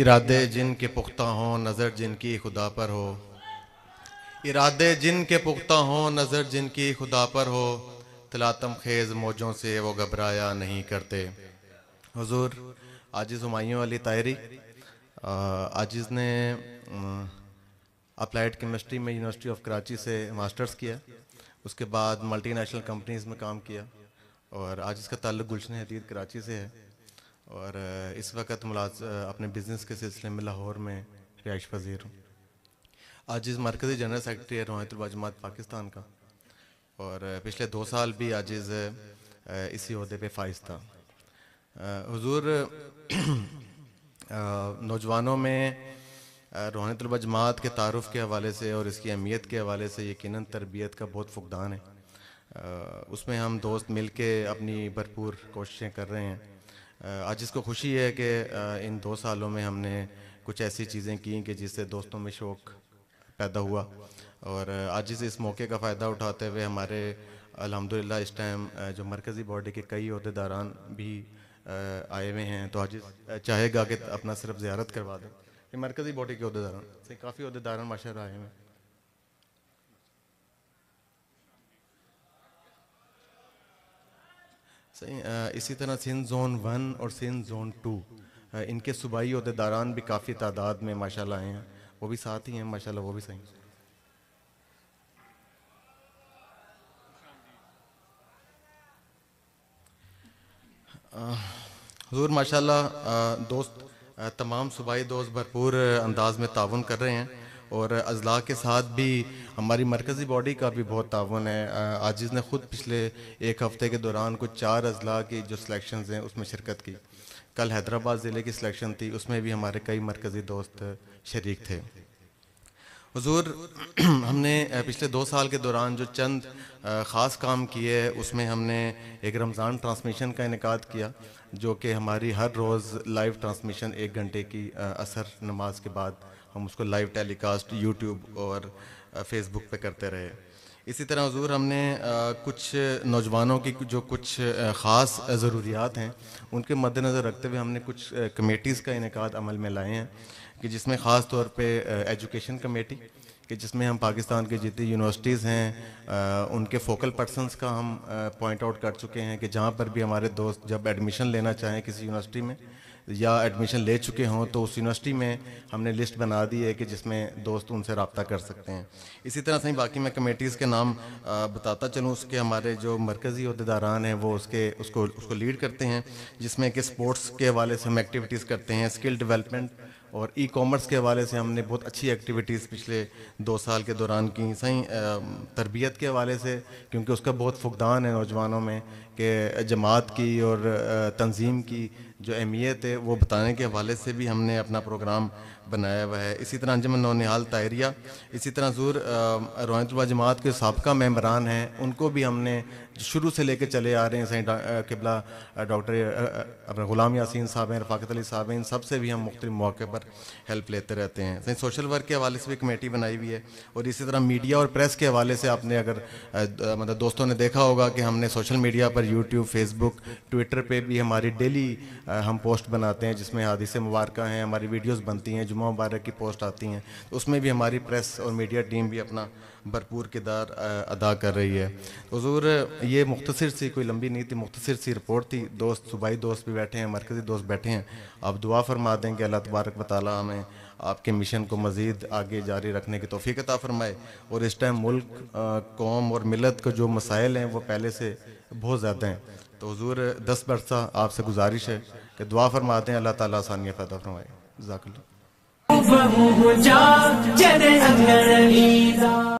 इरादे जिन के पुख्ता हों नज़र जिनकी खुदा पर हो इरादे जिन के पुख्ता हों नज़र जिनकी खुदा पर हो तलातम खेज़ मौजों से वो घबराया नहीं करते हजूर आजिज़ हमायों वाली तायरी आजिज़ ने अप्लाइड केमिस्ट्री में यूनिवर्सिटी ऑफ कराची से मास्टर्स किया उसके बाद मल्टीनेशनल कंपनीज़ में काम किया और आज इसका ताल्लुक गुलशन हदीद कराची से है और इस वक्त मुलाज अपने बिज़नेस के सिलसिले में लाहौर में रिहाइश पजीर हूँ आज इस मरकज़ी जनरल सेक्रेटरी है रोहित जमात पाकिस्तान का और पिछले दो साल भी आज इस इसी अहदे पे फाइज था हजूर नौजवानों में रोहित जमात के तारफ़ के हवाले से और इसकी अहमियत के हवाले से यकीन तरबियत का बहुत फुकदान है उसमें हम दोस्त मिल के अपनी भरपूर कोशिशें कर रहे हैं आज इसको खुशी है कि इन दो सालों में हमने कुछ ऐसी चीज़ें की कि जिससे दोस्तों में शौक़ पैदा हुआ और आज इस मौके का फ़ायदा उठाते हुए हमारे अल्हम्दुलिल्लाह इस टाइम जो मरकज़ी बॉडी के कई अहदेदारान भी आए हुए हैं तो आज चाहेगा कि अपना सिर्फ ज्यारत करवा दें मरकज़ी बॉडी के अहदेदारान से काफ़ी अहदेदारान माशा आए हुए हैं सही इसी तरह सिंध जोन वन और सिंध जोन टू इनके सूबाई अहदेदारान भी काफ़ी तादाद में माशाल्लाह आए हैं वो भी साथ ही हैं माशाल्लाह वो भी सही हजूर माशाल्लाह दोस्त तमाम सूबाई दोस्त भरपूर अंदाज में ताउन कर रहे हैं और अजला के साथ भी हमारी मरकज़ी बॉडी का भी बहुत तावन है आजिज़ ने ख़ुद पिछले एक हफ़्ते के दौरान कुछ चार अजला की जो सिलेक्शन हैं उसमें शिरकत की कल हैदराबाद ज़िले की सिलेक्शन थी उसमें भी हमारे कई मरकज़ी दोस्त शरीक थे हजूर हमने पिछले दो साल के दौरान जो चंद ख़ास काम किए उसमें हमने एक रमज़ान ट्रांसमिशन का इनका किया जो कि हमारी हर रोज़ लाइव ट्रांसमिशन एक घंटे की असर नमाज के बाद हम उसको लाइव टेलीकास्ट यूट्यूब और फेसबुक पे करते रहे इसी तरह हजूर हमने कुछ नौजवानों की जो कुछ ख़ास ज़रूरियात हैं उनके मद्दनज़र रखते हुए हमने कुछ कमेटीज़ का इनका अमल में लाए हैं कि जिसमें ख़ास तौर पे एजुकेशन कमेटी कि जिसमें हम पाकिस्तान के जितनी यूनिवर्सिटीज़ हैं आ, उनके फोकल पर्सनस का हम पॉइंट आउट कर चुके हैं कि जहाँ पर भी हमारे दोस्त जब एडमिशन लेना चाहें किसी यूनिवर्सिटी में या एडमिशन ले चुके हों तो उस यूनिवर्सिटी में हमने लिस्ट बना दी है कि जिसमें दोस्त उनसे रबता कर सकते हैं इसी तरह से ही बाकी मैं कमेटीज़ के नाम बताता चलूँ उसके हमारे जो मरकज़ी अहदेदारान हैं वो उसके उसको उसको लीड करते हैं जिसमें कि स्पोर्ट्स के हवाले से हम एक्टिविटीज़ करते हैं स्किल डिवेलपमेंट और ई कॉमर्स के हवाले से हमने बहुत अच्छी एक्टिविटीज़ पिछले दो साल के दौरान की सही तरबियत के हवाले से क्योंकि उसका बहुत फुकदान है नौजवानों में कि जमात की और तंजीम की जो अहमियत है वो बताने के हवाले से भी हमने अपना प्रोग्राम बनाया हुआ है इसी तरह अंजमन नौनिहाल ताहरिया इसी तरह जूर रोहितबा जमात के सबका मेम्बरान हैं उनको भी हमने शुरू से लेकर चले आ रहे हैं सही किबला डॉक्टर अपने ग़ुलाम यासिन साहब हैं रफाकत अली साहब हैं इन सब से भी हम मुख्त मौके पर हेल्प लेते रहते हैं सही सोशल वर्क के हवाले से भी कमेटी बनाई हुई है और इसी तरह मीडिया और प्रेस के हवाले से आपने अगर मतलब दोस्तों ने देखा होगा कि हमने सोशल मीडिया पर यूट्यूब फेसबुक ट्विटर पर भी हमारी डेली हम पोस्ट बनाते हैं जिसमें हादिसे मुबारक हैं हमारी वीडियोस बनती हैं जुमा मुबारक की पोस्ट आती हैं तो उसमें भी हमारी प्रेस और मीडिया टीम भी अपना भरपूर किरदार अदा कर रही है तो हजूर ये मुख्तर सी कोई लंबी नहीं थी मुख्तर सी रिपोर्ट थी दोस्त सूबाई दोस्त भी बैठे हैं मरकज़ी दोस्त बैठे हैं आप दुआ फरमा दें कि अल्लाह तबारक वाली हमें आपके मिशन को मज़ीद आगे जारी रखने की तोफ़ी फ़रमाए और इस टाइम मुल्क कौम और मिलत के जो मसाइल हैं वो पहले से बहुत ज़्यादा हैं तो हजूर दस बरसा आपसे गुजारिश है कि दुआ फरमाते हैं अल्लाह ताला आसानियाँ पैदा फरमाए जाकल